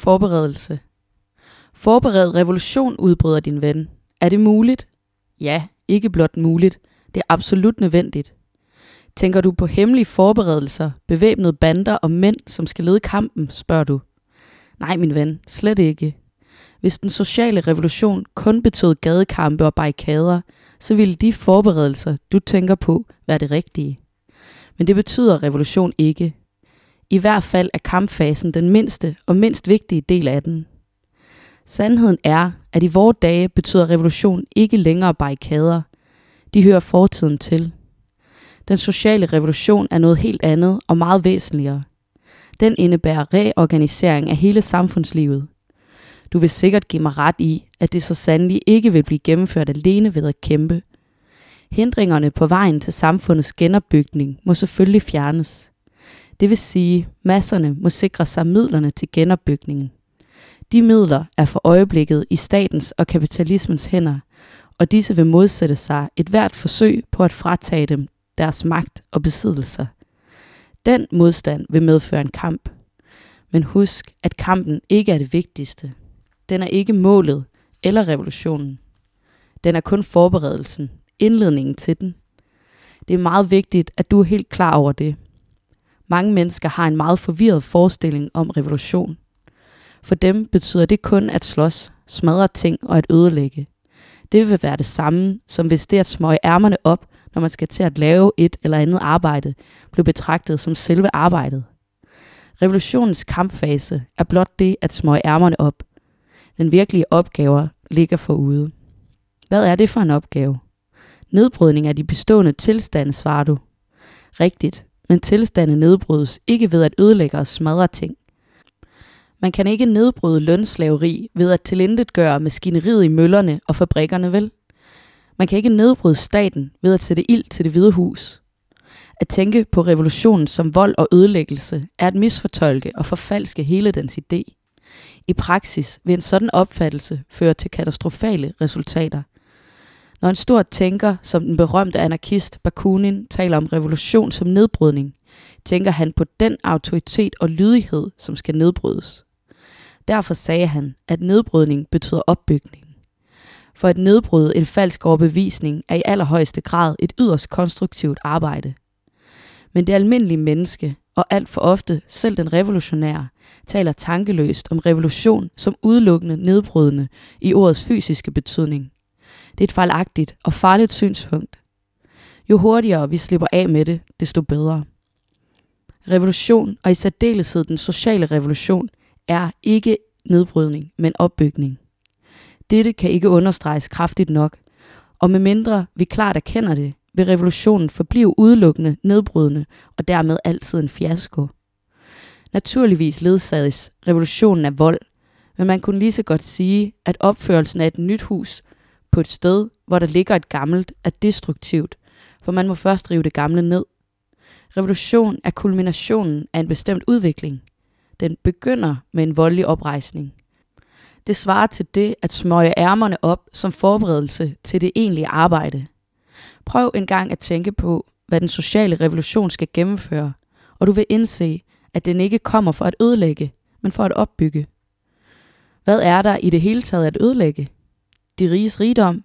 Forberedelse. Forbered revolution, udbryder din ven. Er det muligt? Ja, ikke blot muligt. Det er absolut nødvendigt. Tænker du på hemmelige forberedelser, bevæbnede bander og mænd, som skal lede kampen, spørger du. Nej, min ven, slet ikke. Hvis den sociale revolution kun betød gadekampe og barrikader, så ville de forberedelser, du tænker på, være det rigtige. Men det betyder revolution ikke. I hvert fald er kampfasen den mindste og mindst vigtige del af den. Sandheden er, at i vore dage betyder revolution ikke længere barrikader. De hører fortiden til. Den sociale revolution er noget helt andet og meget væsentligere. Den indebærer reorganisering af hele samfundslivet. Du vil sikkert give mig ret i, at det så sandelig ikke vil blive gennemført alene ved at kæmpe. Hindringerne på vejen til samfundets genopbygning må selvfølgelig fjernes. Det vil sige, masserne må sikre sig midlerne til genopbygningen. De midler er for øjeblikket i statens og kapitalismens hænder, og disse vil modsætte sig et hvert forsøg på at fratage dem deres magt og besiddelser. Den modstand vil medføre en kamp. Men husk, at kampen ikke er det vigtigste. Den er ikke målet eller revolutionen. Den er kun forberedelsen, indledningen til den. Det er meget vigtigt, at du er helt klar over det, mange mennesker har en meget forvirret forestilling om revolution. For dem betyder det kun at slås, smadre ting og at ødelægge. Det vil være det samme, som hvis det at smøge ærmerne op, når man skal til at lave et eller andet arbejde, blev betragtet som selve arbejdet. Revolutionens kampfase er blot det at smøge ærmerne op. Den virkelige opgave ligger forude. Hvad er det for en opgave? Nedbrydning af de bestående tilstande, svarer du. Rigtigt, men tilstande nedbrydes ikke ved at ødelægge og smadre ting. Man kan ikke nedbryde lønslaveri ved at tilintetgøre maskineriet i møllerne og fabrikkerne, vel? Man kan ikke nedbryde staten ved at sætte ild til det hvide hus. At tænke på revolutionen som vold og ødelæggelse er at misfortolke og forfalske hele dens idé. I praksis vil en sådan opfattelse føre til katastrofale resultater, når en stor tænker, som den berømte anarkist Bakunin, taler om revolution som nedbrydning, tænker han på den autoritet og lydighed, som skal nedbrydes. Derfor sagde han, at nedbrydning betyder opbygning. For at nedbryde en falsk overbevisning er i allerhøjeste grad et yderst konstruktivt arbejde. Men det almindelige menneske, og alt for ofte selv den revolutionære, taler tankeløst om revolution som udelukkende nedbrydende i ordets fysiske betydning – det er et fejlagtigt og farligt synspunkt. Jo hurtigere vi slipper af med det, desto bedre. Revolution, og i særdeleshed den sociale revolution, er ikke nedbrydning, men opbygning. Dette kan ikke understreges kraftigt nok, og medmindre vi klart erkender det, vil revolutionen forblive udelukkende nedbrydende og dermed altid en fiasko. Naturligvis ledsages revolutionen af vold, men man kunne lige så godt sige, at opførelsen af et nyt hus på et sted, hvor der ligger et gammelt, er destruktivt, for man må først rive det gamle ned. Revolution er kulminationen af en bestemt udvikling. Den begynder med en voldelig oprejsning. Det svarer til det at smøge ærmerne op som forberedelse til det egentlige arbejde. Prøv engang at tænke på, hvad den sociale revolution skal gennemføre, og du vil indse, at den ikke kommer for at ødelægge, men for at opbygge. Hvad er der i det hele taget at ødelægge? de riges rigdom.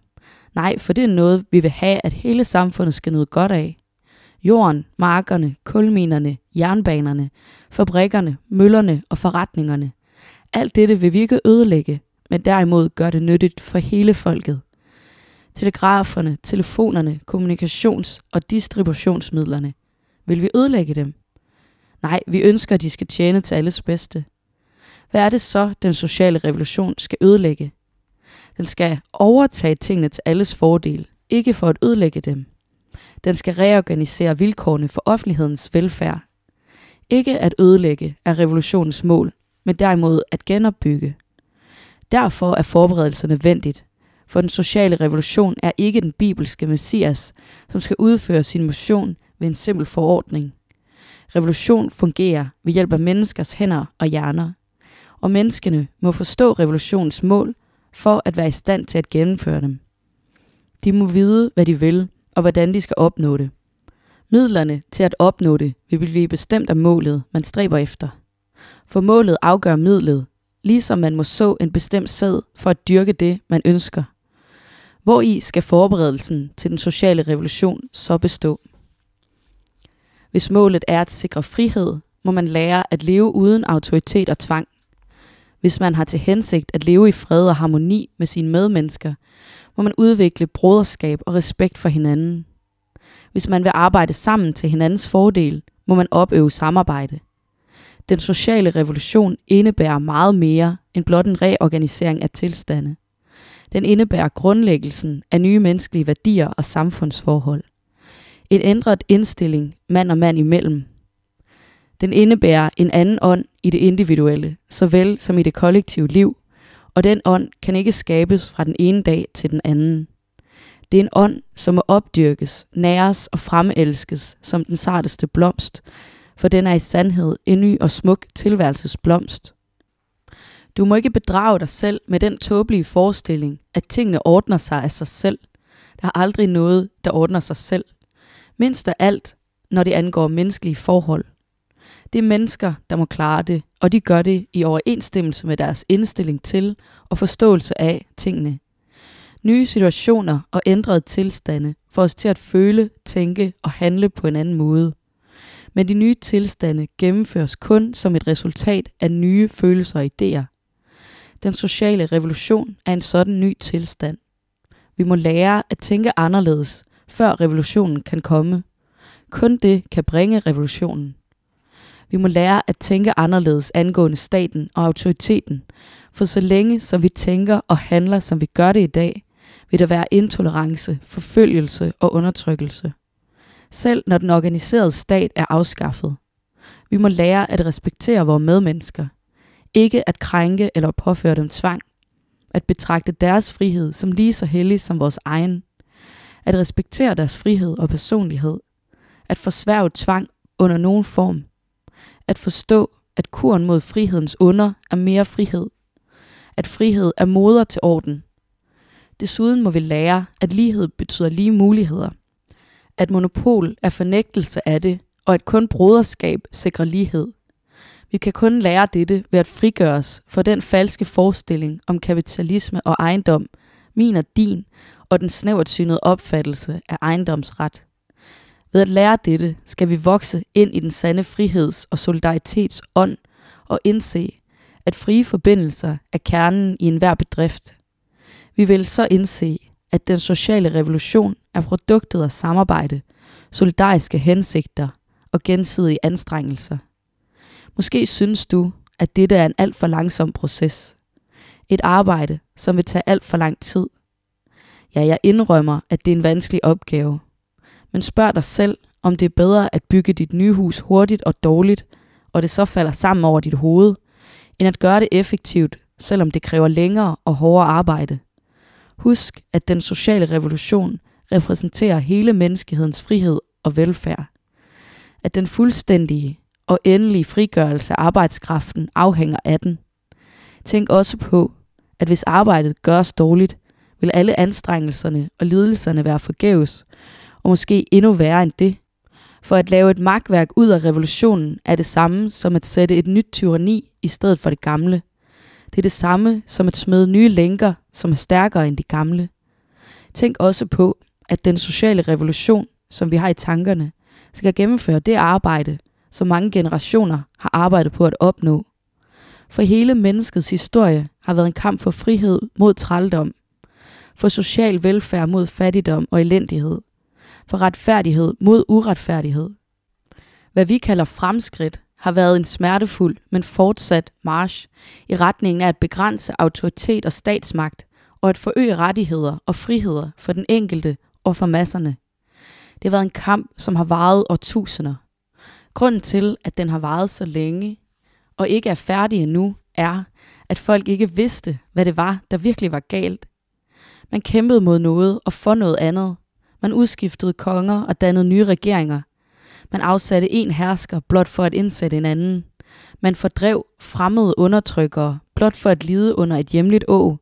Nej, for det er noget, vi vil have, at hele samfundet skal nyde godt af. Jorden, markerne, kulminerne, jernbanerne, fabrikkerne, møllerne og forretningerne. Alt dette vil vi ikke ødelægge, men derimod gør det nyttigt for hele folket. Telegraferne, telefonerne, kommunikations- og distributionsmidlerne. Vil vi ødelægge dem? Nej, vi ønsker, at de skal tjene til alles bedste. Hvad er det så, den sociale revolution skal ødelægge? Den skal overtage tingene til alles fordel, ikke for at ødelægge dem. Den skal reorganisere vilkårene for offentlighedens velfærd. Ikke at ødelægge er revolutionens mål, men derimod at genopbygge. Derfor er forberedelse nødvendigt, for den sociale revolution er ikke den bibelske messias, som skal udføre sin motion ved en simpel forordning. Revolution fungerer ved hjælp af menneskers hænder og hjerner, og menneskene må forstå revolutionens mål for at være i stand til at gennemføre dem. De må vide, hvad de vil, og hvordan de skal opnå det. Midlerne til at opnå det vil blive bestemt af målet, man stræber efter. For målet afgør midlet, ligesom man må så en bestemt sæd for at dyrke det, man ønsker. Hvor i skal forberedelsen til den sociale revolution så bestå? Hvis målet er at sikre frihed, må man lære at leve uden autoritet og tvang hvis man har til hensigt at leve i fred og harmoni med sine medmennesker, må man udvikle broderskab og respekt for hinanden. Hvis man vil arbejde sammen til hinandens fordel, må man opøve samarbejde. Den sociale revolution indebærer meget mere end blot en reorganisering af tilstande. Den indebærer grundlæggelsen af nye menneskelige værdier og samfundsforhold. En ændret indstilling mand og mand imellem den indebærer en anden ånd i det individuelle, såvel som i det kollektive liv, og den ånd kan ikke skabes fra den ene dag til den anden. Det er en ånd, som må opdyrkes, næres og fremelskes som den sarteste blomst, for den er i sandhed en ny og smuk tilværelsesblomst. Du må ikke bedrage dig selv med den tåbelige forestilling, at tingene ordner sig af sig selv. Der er aldrig noget, der ordner sig selv. Mindst af alt, når det angår menneskelige forhold. Det er mennesker, der må klare det, og de gør det i overensstemmelse med deres indstilling til og forståelse af tingene. Nye situationer og ændrede tilstande får os til at føle, tænke og handle på en anden måde. Men de nye tilstande gennemføres kun som et resultat af nye følelser og idéer. Den sociale revolution er en sådan ny tilstand. Vi må lære at tænke anderledes, før revolutionen kan komme. Kun det kan bringe revolutionen. Vi må lære at tænke anderledes angående staten og autoriteten, for så længe som vi tænker og handler, som vi gør det i dag, vil der være intolerance, forfølgelse og undertrykkelse. Selv når den organiserede stat er afskaffet. Vi må lære at respektere vores medmennesker. Ikke at krænke eller påføre dem tvang. At betragte deres frihed som lige så hellig som vores egen. At respektere deres frihed og personlighed. At forsværge tvang under nogen form at forstå, at kuren mod frihedens under er mere frihed. At frihed er moder til orden. Desuden må vi lære, at lighed betyder lige muligheder. At monopol er fornægtelse af det, og at kun broderskab sikrer lighed. Vi kan kun lære dette ved at frigøre os for den falske forestilling om kapitalisme og ejendom, min og din, og den snævertsynede opfattelse af ejendomsret. Ved at lære dette, skal vi vokse ind i den sande friheds- og solidaritetsånd og indse, at frie forbindelser er kernen i enhver bedrift. Vi vil så indse, at den sociale revolution er produktet af samarbejde, solidariske hensigter og gensidige anstrengelser. Måske synes du, at dette er en alt for langsom proces. Et arbejde, som vil tage alt for lang tid. Ja, jeg indrømmer, at det er en vanskelig opgave, men spørg dig selv, om det er bedre at bygge dit nye hus hurtigt og dårligt, og det så falder sammen over dit hoved, end at gøre det effektivt, selvom det kræver længere og hårdere arbejde. Husk, at den sociale revolution repræsenterer hele menneskehedens frihed og velfærd. At den fuldstændige og endelige frigørelse af arbejdskraften afhænger af den. Tænk også på, at hvis arbejdet gøres dårligt, vil alle anstrengelserne og lidelserne være forgæves, og måske endnu værre end det. For at lave et magtværk ud af revolutionen er det samme som at sætte et nyt tyranni i stedet for det gamle. Det er det samme som at smede nye lænker, som er stærkere end de gamle. Tænk også på, at den sociale revolution, som vi har i tankerne, skal gennemføre det arbejde, som mange generationer har arbejdet på at opnå. For hele menneskets historie har været en kamp for frihed mod trældom, for social velfærd mod fattigdom og elendighed – for retfærdighed mod uretfærdighed. Hvad vi kalder fremskridt, har været en smertefuld, men fortsat march i retningen af at begrænse autoritet og statsmagt, og at forøge rettigheder og friheder for den enkelte og for masserne. Det har været en kamp, som har varet årtusinder. Grunden til, at den har varet så længe og ikke er færdig endnu, er, at folk ikke vidste, hvad det var, der virkelig var galt. Man kæmpede mod noget og for noget andet, man udskiftede konger og dannede nye regeringer. Man afsatte en hersker blot for at indsætte en anden. Man fordrev fremmede undertrykkere blot for at lide under et hjemligt å.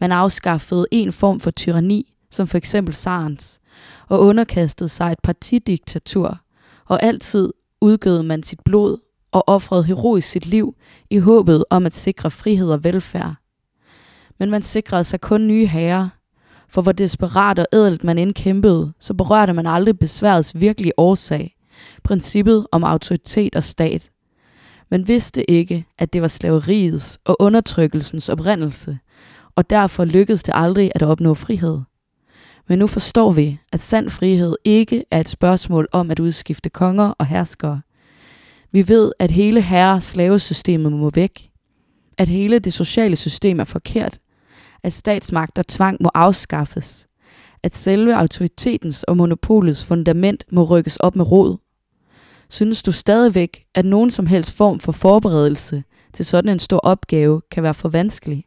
Man afskaffede en form for tyranni, som for eksempel Sarens, og underkastede sig et partidiktatur, og altid udgød man sit blod og offrede heroisk sit liv i håbet om at sikre frihed og velfærd. Men man sikrede sig kun nye herrer, for hvor desperat og ædelt man end kæmpede, så berørte man aldrig besværets virkelige årsag, princippet om autoritet og stat. Man vidste ikke, at det var slaveriets og undertrykkelsens oprindelse, og derfor lykkedes det aldrig at opnå frihed. Men nu forstår vi, at sand frihed ikke er et spørgsmål om at udskifte konger og herskere. Vi ved, at hele herre-slavesystemet må væk. At hele det sociale system er forkert at statsmagt og tvang må afskaffes, at selve autoritetens og monopolets fundament må rykkes op med rod. Synes du stadigvæk, at nogen som helst form for forberedelse til sådan en stor opgave kan være for vanskelig?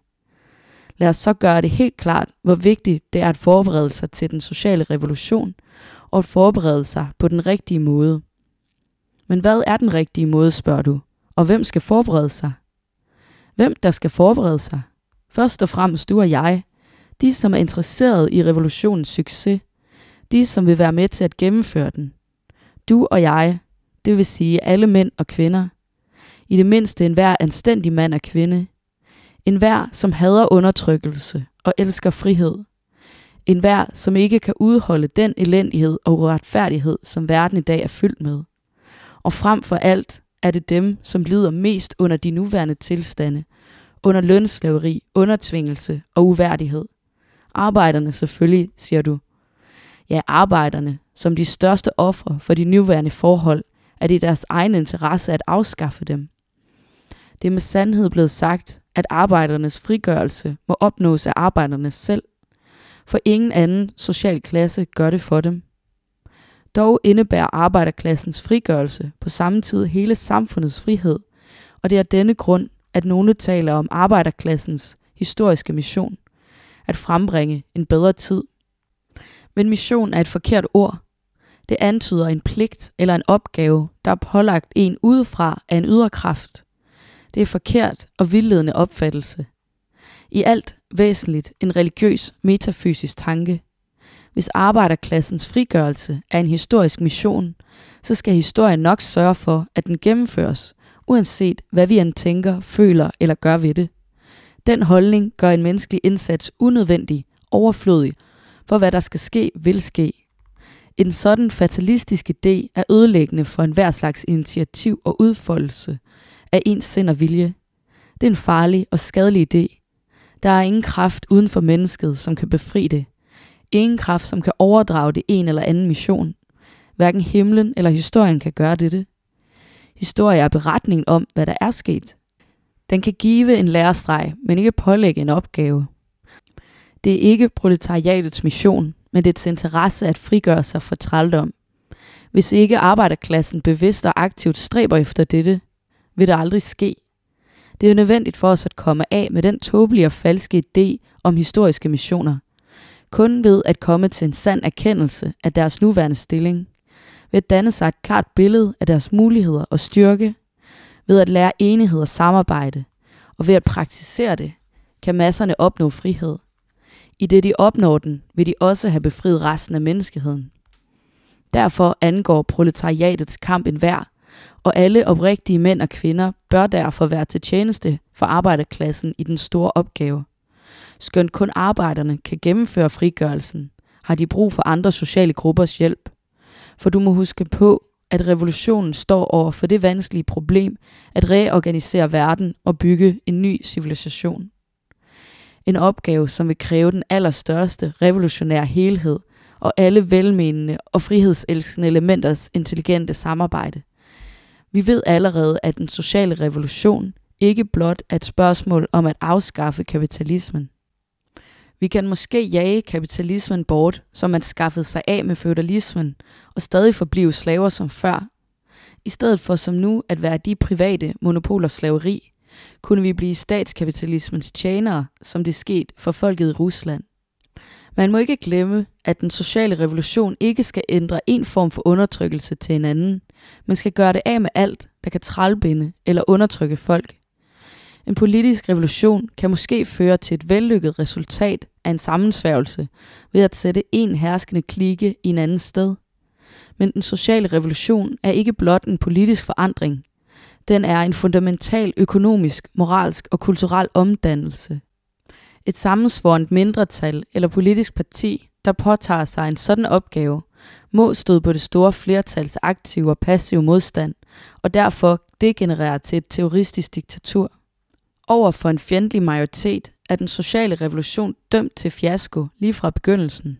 Lad os så gøre det helt klart, hvor vigtigt det er at forberede sig til den sociale revolution, og at forberede sig på den rigtige måde. Men hvad er den rigtige måde, spørger du? Og hvem skal forberede sig? Hvem der skal forberede sig? Først og fremmest du og jeg, de som er interesseret i revolutionens succes, de som vil være med til at gennemføre den. Du og jeg, det vil sige alle mænd og kvinder. I det mindste enhver anstændig mand og kvinde. En hver, som hader undertrykkelse og elsker frihed. En hver, som ikke kan udholde den elendighed og uretfærdighed, som verden i dag er fyldt med. Og frem for alt er det dem, som lider mest under de nuværende tilstande, under lønslaveri, undertvingelse og uværdighed. Arbejderne selvfølgelig, siger du. Ja, arbejderne, som de største ofre for de nuværende forhold, er det deres egen interesse at afskaffe dem. Det er med sandhed blevet sagt, at arbejdernes frigørelse må opnås af arbejderne selv, for ingen anden social klasse gør det for dem. Dog indebærer arbejderklassens frigørelse på samme tid hele samfundets frihed, og det er denne grund, at nogle taler om arbejderklassens historiske mission, at frembringe en bedre tid. Men mission er et forkert ord. Det antyder en pligt eller en opgave, der er pålagt en udefra af en ydre kraft. Det er forkert og vildledende opfattelse. I alt væsentligt en religiøs metafysisk tanke. Hvis arbejderklassens frigørelse er en historisk mission, så skal historien nok sørge for, at den gennemføres, uanset hvad vi end tænker, føler eller gør ved det. Den holdning gør en menneskelig indsats unødvendig, overflødig, for hvad der skal ske, vil ske. En sådan fatalistisk idé er ødelæggende for enhver slags initiativ og udfoldelse af ens sind og vilje. Det er en farlig og skadelig idé. Der er ingen kraft uden for mennesket, som kan befri det. Ingen kraft, som kan overdrage det en eller anden mission. Hverken himlen eller historien kan gøre dette. Historie er beretningen om, hvad der er sket. Den kan give en lærestreg, men ikke pålægge en opgave. Det er ikke proletariatets mission, men dets interesse at frigøre sig fra trældom. Hvis ikke arbejderklassen bevidst og aktivt stræber efter dette, vil det aldrig ske. Det er nødvendigt for os at komme af med den tåbelige og falske idé om historiske missioner. Kun ved at komme til en sand erkendelse af deres nuværende stilling, ved at danne sig et klart billede af deres muligheder og styrke, ved at lære enighed og samarbejde, og ved at praktisere det, kan masserne opnå frihed. I det de opnår den, vil de også have befriet resten af menneskeheden. Derfor angår proletariatets kamp enhver, og alle oprigtige mænd og kvinder bør derfor være til tjeneste for arbejderklassen i den store opgave. Skønt kun arbejderne kan gennemføre frigørelsen, har de brug for andre sociale gruppers hjælp for du må huske på, at revolutionen står over for det vanskelige problem at reorganisere verden og bygge en ny civilisation. En opgave, som vil kræve den allerstørste revolutionære helhed og alle velmenende og frihedselskende elementers intelligente samarbejde. Vi ved allerede, at den sociale revolution ikke blot er et spørgsmål om at afskaffe kapitalismen. Vi kan måske jage kapitalismen bort, som man skaffede sig af med feudalismen, og stadig forblive slaver som før. I stedet for som nu at være de private monopolers slaveri, kunne vi blive statskapitalismens tjenere, som det skete for folket i Rusland. Man må ikke glemme, at den sociale revolution ikke skal ændre en form for undertrykkelse til en anden, men skal gøre det af med alt, der kan trælbinde eller undertrykke folk. En politisk revolution kan måske føre til et vellykket resultat af en sammensværgelse ved at sætte en herskende klike i en anden sted. Men den sociale revolution er ikke blot en politisk forandring. Den er en fundamental økonomisk, moralsk og kulturel omdannelse. Et sammensvorent mindretal eller politisk parti, der påtager sig en sådan opgave, må støde på det store flertals aktive og passive modstand, og derfor degenerere til et terroristisk diktatur. Over for en fjendtlig majoritet er den sociale revolution dømt til fiasko lige fra begyndelsen.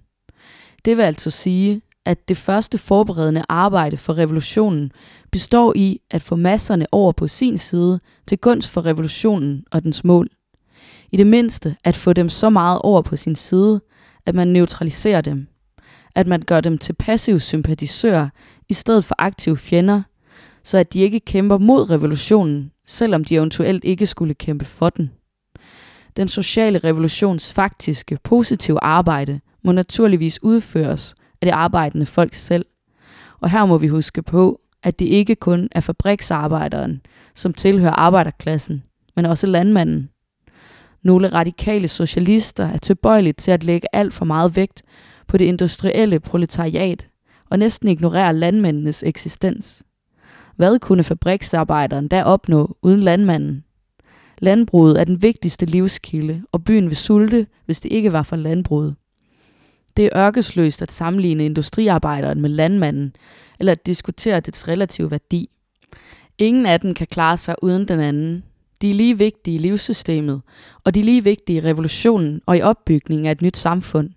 Det vil altså sige, at det første forberedende arbejde for revolutionen består i at få masserne over på sin side til gunst for revolutionen og dens mål. I det mindste at få dem så meget over på sin side, at man neutraliserer dem. At man gør dem til passive sympatisører i stedet for aktive fjender, så at de ikke kæmper mod revolutionen, selvom de eventuelt ikke skulle kæmpe for den. Den sociale revolutions faktiske positive arbejde må naturligvis udføres af det arbejdende folk selv. Og her må vi huske på, at det ikke kun er fabriksarbejderen, som tilhører arbejderklassen, men også landmanden. Nogle radikale socialister er tilbøjelige til at lægge alt for meget vægt på det industrielle proletariat og næsten ignorere landmændenes eksistens. Hvad kunne fabriksarbejderen da opnå uden landmanden? Landbruget er den vigtigste livskilde, og byen vil sulte, hvis det ikke var for landbruget. Det er ørkesløst at sammenligne industriarbejderen med landmanden, eller at diskutere dets relative værdi. Ingen af dem kan klare sig uden den anden. De er lige vigtige i livssystemet, og de er lige vigtige i revolutionen og i opbygningen af et nyt samfund.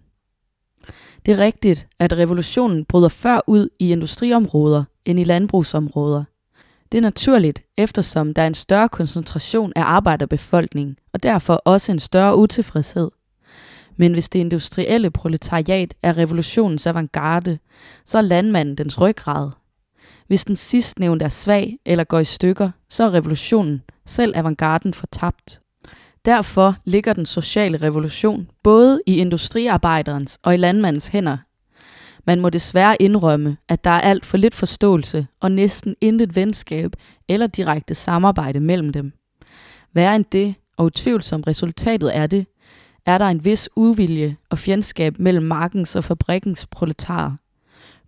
Det er rigtigt, at revolutionen bryder før ud i industriområder, end i landbrugsområder. Det er naturligt, eftersom der er en større koncentration af arbejderbefolkningen, og derfor også en større utilfredshed. Men hvis det industrielle proletariat er revolutionens avantgarde, så er landmanden dens ryggrad. Hvis den sidstnævnte er svag eller går i stykker, så er revolutionen, selv avantgarden, fortabt. Derfor ligger den sociale revolution både i industriarbejderens og i landmandens hænder man må desværre indrømme, at der er alt for lidt forståelse og næsten intet venskab eller direkte samarbejde mellem dem. Hver end det, og utvivlsomt resultatet er det, er der en vis uvilje og fjendskab mellem markens og fabrikkens proletarer.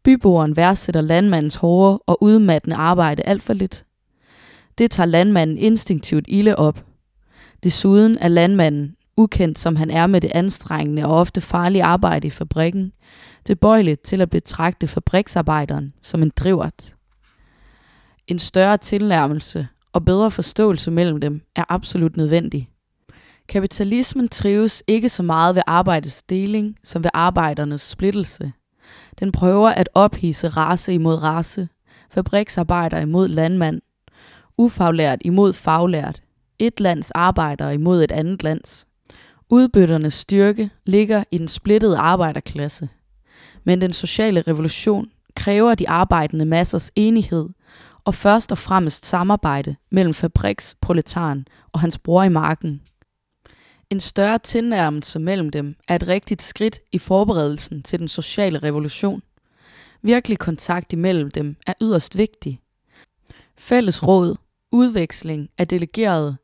Byboeren værdsætter landmandens hårde og udmattende arbejde alt for lidt. Det tager landmanden instinktivt ilde op. Desuden er landmanden, ukendt som han er med det anstrengende og ofte farlige arbejde i fabrikken, tilbøjeligt til at betragte fabriksarbejderen som en drivert. En større tilnærmelse og bedre forståelse mellem dem er absolut nødvendig. Kapitalismen trives ikke så meget ved arbejdets deling som ved arbejdernes splittelse. Den prøver at ophise race imod race, fabriksarbejder imod landmand, ufaglært imod faglært, et lands arbejdere imod et andet lands. Udbytternes styrke ligger i den splittede arbejderklasse, men den sociale revolution kræver de arbejdende massers enighed og først og fremmest samarbejde mellem fabriksproletaren og hans bror i marken. En større tilnærmelse mellem dem er et rigtigt skridt i forberedelsen til den sociale revolution. Virkelig kontakt imellem dem er yderst vigtig. Fælles råd, udveksling af delegerede,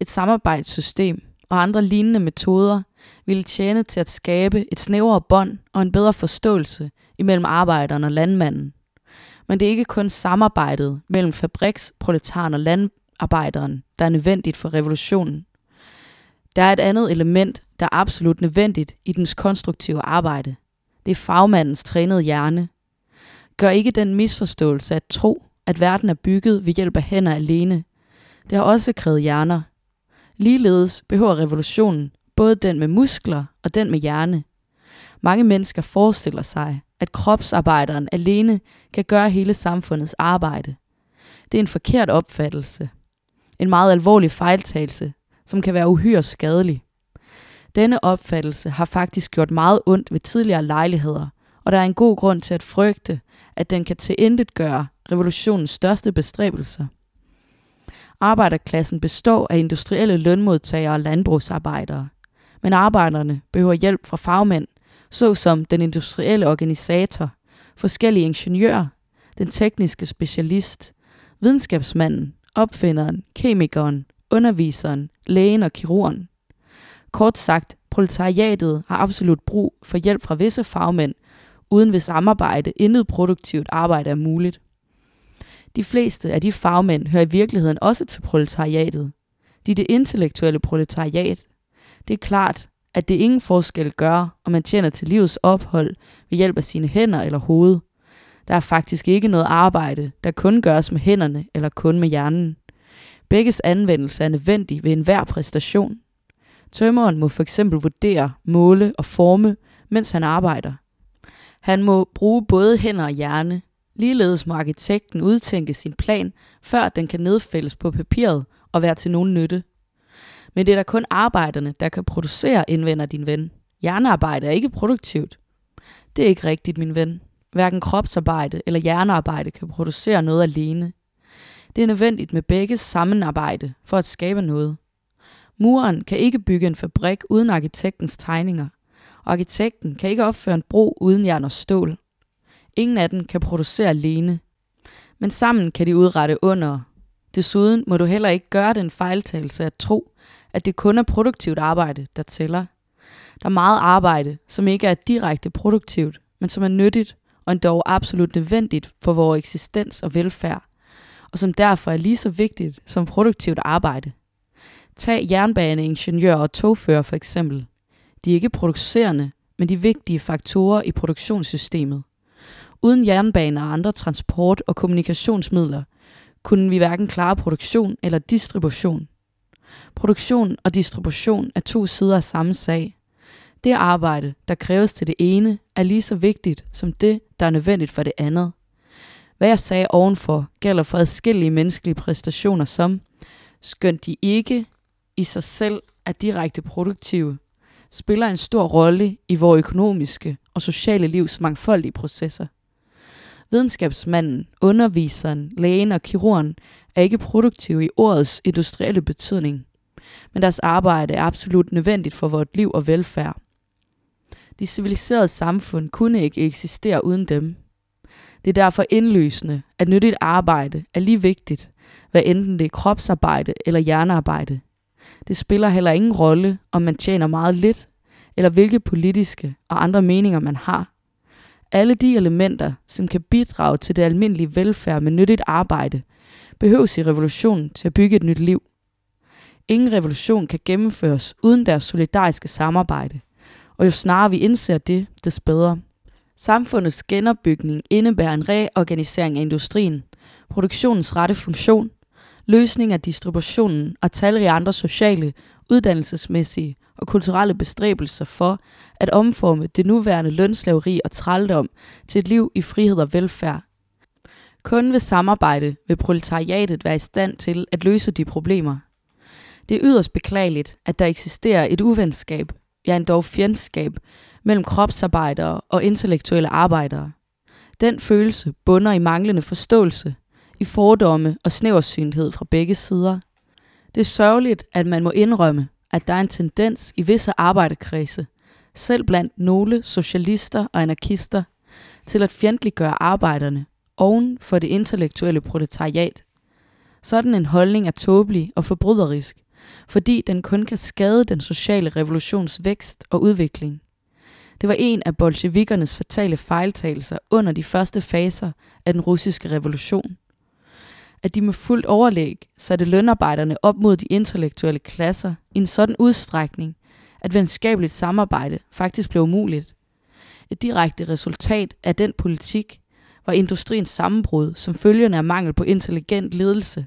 et samarbejdssystem – og andre lignende metoder ville tjene til at skabe et snævrere bånd og en bedre forståelse imellem arbejderen og landmanden. Men det er ikke kun samarbejdet mellem fabriksproletaren og landarbejderen, der er nødvendigt for revolutionen. Der er et andet element, der er absolut nødvendigt i dens konstruktive arbejde. Det er fagmandens trænede hjerne. Gør ikke den misforståelse at tro, at verden er bygget ved hjælp af hænder alene. Det har også krævet hjerner, Ligeledes behøver revolutionen både den med muskler og den med hjerne. Mange mennesker forestiller sig, at kropsarbejderen alene kan gøre hele samfundets arbejde. Det er en forkert opfattelse. En meget alvorlig fejltagelse, som kan være uhyre skadelig. Denne opfattelse har faktisk gjort meget ondt ved tidligere lejligheder, og der er en god grund til at frygte, at den kan tilintetgøre revolutionens største bestræbelser – Arbejderklassen består af industrielle lønmodtagere og landbrugsarbejdere. Men arbejderne behøver hjælp fra fagmænd, såsom den industrielle organisator, forskellige ingeniører, den tekniske specialist, videnskabsmanden, opfinderen, kemikeren, underviseren, lægen og kirurgen. Kort sagt, proletariatet har absolut brug for hjælp fra visse fagmænd, uden hvis samarbejde intet produktivt arbejde er muligt. De fleste af de fagmænd hører i virkeligheden også til proletariatet. De er det intellektuelle proletariat. Det er klart, at det ingen forskel gør, om man tjener til livets ophold ved hjælp af sine hænder eller hoved. Der er faktisk ikke noget arbejde, der kun gøres med hænderne eller kun med hjernen. Begges anvendelse er nødvendig ved enhver præstation. Tømmeren må for eksempel vurdere, måle og forme, mens han arbejder. Han må bruge både hænder og hjerne, Ligeledes må arkitekten udtænke sin plan, før den kan nedfældes på papiret og være til nogen nytte. Men det er da kun arbejderne, der kan producere, indvender din ven. Hjernearbejde er ikke produktivt. Det er ikke rigtigt, min ven. Hverken kropsarbejde eller hjernearbejde kan producere noget alene. Det er nødvendigt med begge sammenarbejde for at skabe noget. Muren kan ikke bygge en fabrik uden arkitektens tegninger, og arkitekten kan ikke opføre en bro uden jern og stål. Ingen af dem kan producere alene, men sammen kan de udrette under. Desuden må du heller ikke gøre den fejltagelse at tro, at det kun er produktivt arbejde, der tæller. Der er meget arbejde, som ikke er direkte produktivt, men som er nyttigt og endda absolut nødvendigt for vores eksistens og velfærd, og som derfor er lige så vigtigt som produktivt arbejde. Tag jernbaneingeniør og togfører for eksempel. De er ikke producerende, men de vigtige faktorer i produktionssystemet. Uden jernbaner og andre transport- og kommunikationsmidler kunne vi hverken klare produktion eller distribution. Produktion og distribution er to sider af samme sag. Det arbejde, der kræves til det ene, er lige så vigtigt som det, der er nødvendigt for det andet. Hvad jeg sagde ovenfor gælder for adskillige menneskelige præstationer som, skønt de ikke i sig selv er direkte produktive, spiller en stor rolle i vores økonomiske og sociale livs mangfoldige processer. Videnskabsmanden, underviseren, lægen og kirurgen er ikke produktive i ordets industrielle betydning, men deres arbejde er absolut nødvendigt for vores liv og velfærd. De civiliserede samfund kunne ikke eksistere uden dem. Det er derfor indløsende, at nyttigt arbejde er lige vigtigt, hvad enten det er kropsarbejde eller hjernearbejde. Det spiller heller ingen rolle, om man tjener meget lidt, eller hvilke politiske og andre meninger man har. Alle de elementer, som kan bidrage til det almindelige velfærd med nyttigt arbejde, behøves i revolutionen til at bygge et nyt liv. Ingen revolution kan gennemføres uden deres solidariske samarbejde, og jo snarere vi indser det, des bedre. Samfundets genopbygning indebærer en reorganisering af industrien, produktionens rette funktion, løsning af distributionen og talrige andre sociale uddannelsesmæssige og kulturelle bestræbelser for at omforme det nuværende lønslaveri og trældom til et liv i frihed og velfærd. Kun ved samarbejde vil proletariatet være i stand til at løse de problemer. Det er yderst beklageligt, at der eksisterer et uvenskab, ja endog fjendskab, mellem kropsarbejdere og intellektuelle arbejdere. Den følelse bunder i manglende forståelse, i fordomme og snæversynlighed fra begge sider – det er sørgeligt, at man må indrømme, at der er en tendens i visse arbejderkredse, selv blandt nogle socialister og anarkister, til at fjendtliggøre arbejderne oven for det intellektuelle proletariat. Sådan en holdning er tåbelig og forbryderisk, fordi den kun kan skade den sociale revolutions vækst og udvikling. Det var en af bolsjevikernes fatale fejltagelser under de første faser af den russiske revolution at de med fuldt overlæg satte lønarbejderne op mod de intellektuelle klasser i en sådan udstrækning, at venskabeligt samarbejde faktisk blev umuligt. Et direkte resultat af den politik var industriens sammenbrud som følgende af mangel på intelligent ledelse,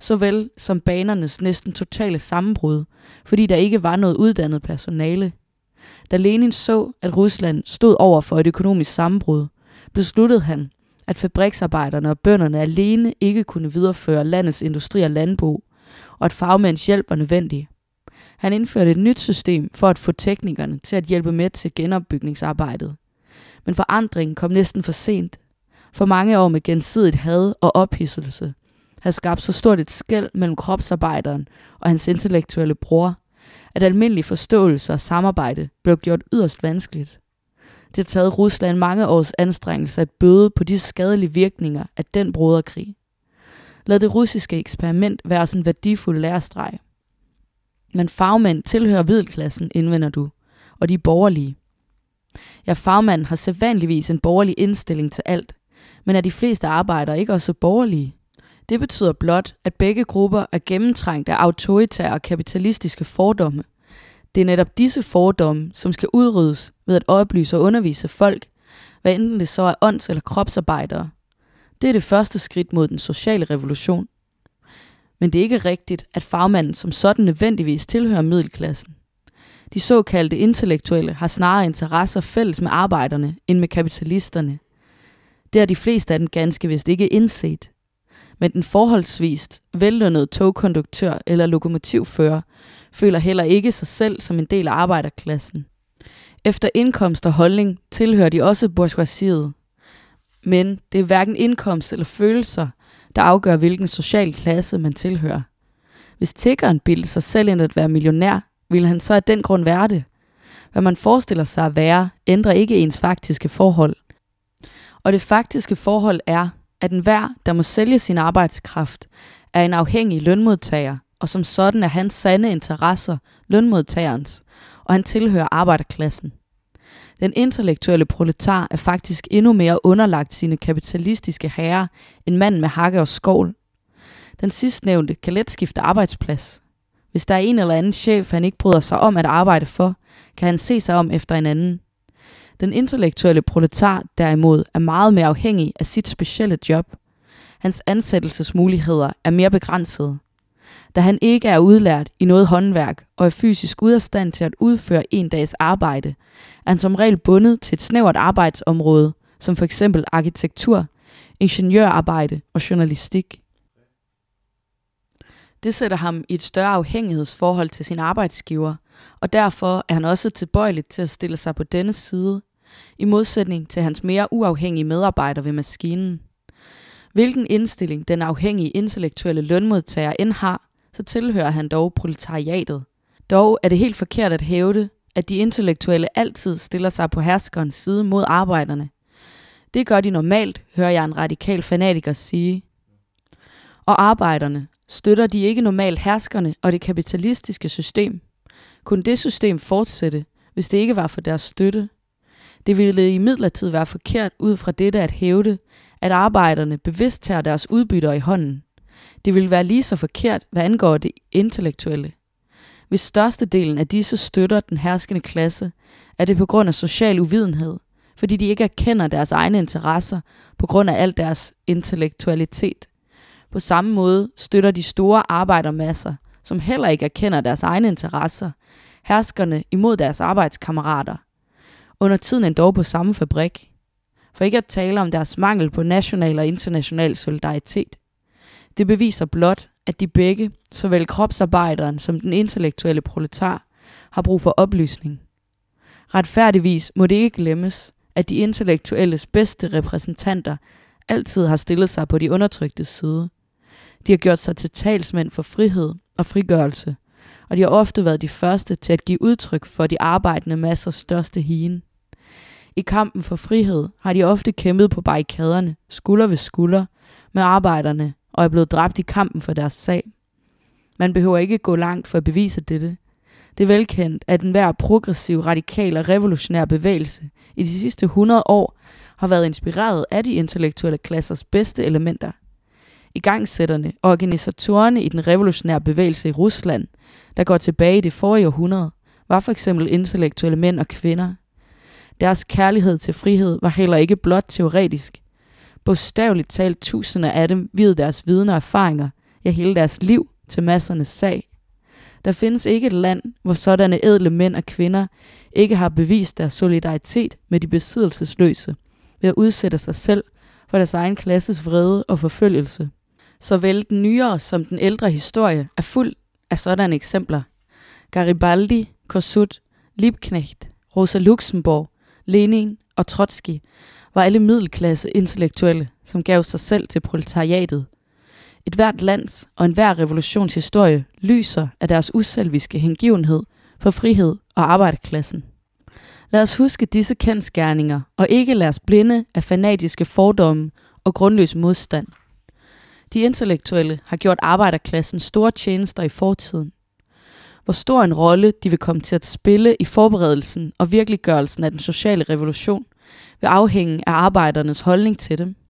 såvel som banernes næsten totale sammenbrud, fordi der ikke var noget uddannet personale. Da Lenin så, at Rusland stod over for et økonomisk sammenbrud, besluttede han, at fabriksarbejderne og bønderne alene ikke kunne videreføre landets industri og landbrug, og at fagmænds hjælp var nødvendig. Han indførte et nyt system for at få teknikerne til at hjælpe med til genopbygningsarbejdet. Men forandringen kom næsten for sent. For mange år med gensidigt had og ophidselse havde skabt så stort et skæld mellem kropsarbejderen og hans intellektuelle bror, at almindelig forståelse og samarbejde blev gjort yderst vanskeligt. Det har taget Rusland mange års anstrengelse at bøde på de skadelige virkninger af den broderkrig. Lad det russiske eksperiment være sådan en værdifuld lærestreg. Men fagmænd tilhører middelklassen, indvender du, og de er borgerlige. Ja, fagmanden har sædvanligvis en borgerlig indstilling til alt, men er de fleste arbejdere ikke også borgerlige? Det betyder blot, at begge grupper er gennemtrængt af autoritære og kapitalistiske fordomme – det er netop disse fordomme, som skal udryddes ved at oplyse og undervise folk, hvad enten det så er ånds- eller kropsarbejdere. Det er det første skridt mod den sociale revolution. Men det er ikke rigtigt, at fagmanden som sådan nødvendigvis tilhører middelklassen. De såkaldte intellektuelle har snarere interesser fælles med arbejderne end med kapitalisterne. Det har de fleste af dem ganske vist ikke indset – men den forholdsvist vellønnede togkonduktør eller lokomotivfører føler heller ikke sig selv som en del af arbejderklassen. Efter indkomst og holdning tilhører de også bourgeoisiet. Men det er hverken indkomst eller følelser, der afgør, hvilken social klasse man tilhører. Hvis tiggeren bildte sig selv ind at være millionær, ville han så af den grund være det. Hvad man forestiller sig at være, ændrer ikke ens faktiske forhold. Og det faktiske forhold er, at enhver, der må sælge sin arbejdskraft, er en afhængig lønmodtager, og som sådan er hans sande interesser lønmodtagerens, og han tilhører arbejderklassen. Den intellektuelle proletar er faktisk endnu mere underlagt sine kapitalistiske herrer end manden med hakke og skål. Den sidstnævnte kan let skifte arbejdsplads. Hvis der er en eller anden chef, han ikke bryder sig om at arbejde for, kan han se sig om efter en anden. Den intellektuelle proletar derimod er meget mere afhængig af sit specielle job. Hans ansættelsesmuligheder er mere begrænsede. Da han ikke er udlært i noget håndværk og er fysisk ude af stand til at udføre en dags arbejde, er han som regel bundet til et snævert arbejdsområde, som for eksempel arkitektur, ingeniørarbejde og journalistik. Det sætter ham i et større afhængighedsforhold til sin arbejdsgiver, og derfor er han også tilbøjelig til at stille sig på denne side i modsætning til hans mere uafhængige medarbejder ved maskinen. Hvilken indstilling den afhængige intellektuelle lønmodtager end har, så tilhører han dog proletariatet. Dog er det helt forkert at hævde, at de intellektuelle altid stiller sig på herskerens side mod arbejderne. Det gør de normalt, hører jeg en radikal fanatiker sige. Og arbejderne, støtter de ikke normalt herskerne og det kapitalistiske system? Kunne det system fortsætte, hvis det ikke var for deres støtte? Det ville i midlertid være forkert ud fra dette at hævde, at arbejderne bevidst tager deres udbytter i hånden. Det ville være lige så forkert, hvad angår det intellektuelle. Hvis størstedelen af disse støtter den herskende klasse, er det på grund af social uvidenhed, fordi de ikke erkender deres egne interesser på grund af al deres intellektualitet. På samme måde støtter de store arbejdermasser, som heller ikke erkender deres egne interesser, herskerne imod deres arbejdskammerater, under tiden endda på samme fabrik. For ikke at tale om deres mangel på national og international solidaritet. Det beviser blot, at de begge, såvel kropsarbejderen som den intellektuelle proletar, har brug for oplysning. Retfærdigvis må det ikke glemmes, at de intellektuelles bedste repræsentanter altid har stillet sig på de undertryktes side. De har gjort sig til talsmænd for frihed og frigørelse, og de har ofte været de første til at give udtryk for de arbejdende massers største hien. I kampen for frihed har de ofte kæmpet på barrikaderne, skulder ved skulder, med arbejderne og er blevet dræbt i kampen for deres sag. Man behøver ikke gå langt for at bevise dette. Det er velkendt, at enhver progressiv, radikal og revolutionær bevægelse i de sidste 100 år har været inspireret af de intellektuelle klassers bedste elementer. I gangsætterne og organisatorerne i den revolutionære bevægelse i Rusland, der går tilbage i det forrige århundrede, var for eksempel intellektuelle mænd og kvinder – deres kærlighed til frihed var heller ikke blot teoretisk. Bogstaveligt talt tusinder af dem videde deres viden og erfaringer, ja hele deres liv, til massernes sag. Der findes ikke et land, hvor sådanne edle mænd og kvinder ikke har bevist deres solidaritet med de besiddelsesløse ved at udsætte sig selv for deres egen klasses vrede og forfølgelse. Såvel den nyere som den ældre historie er fuld af sådanne eksempler. Garibaldi, Kossuth, Liebknecht, Rosa Luxemburg, Lenin og Trotsky var alle middelklasse intellektuelle, som gav sig selv til proletariatet. Et hvert lands og enhver revolutionshistorie lyser af deres uselviske hengivenhed for frihed og arbejderklassen. Lad os huske disse kendskærninger og ikke lade os blinde af fanatiske fordomme og grundløs modstand. De intellektuelle har gjort arbejderklassen store tjenester i fortiden hvor stor en rolle de vil komme til at spille i forberedelsen og virkeliggørelsen af den sociale revolution, vil afhænge af arbejdernes holdning til dem.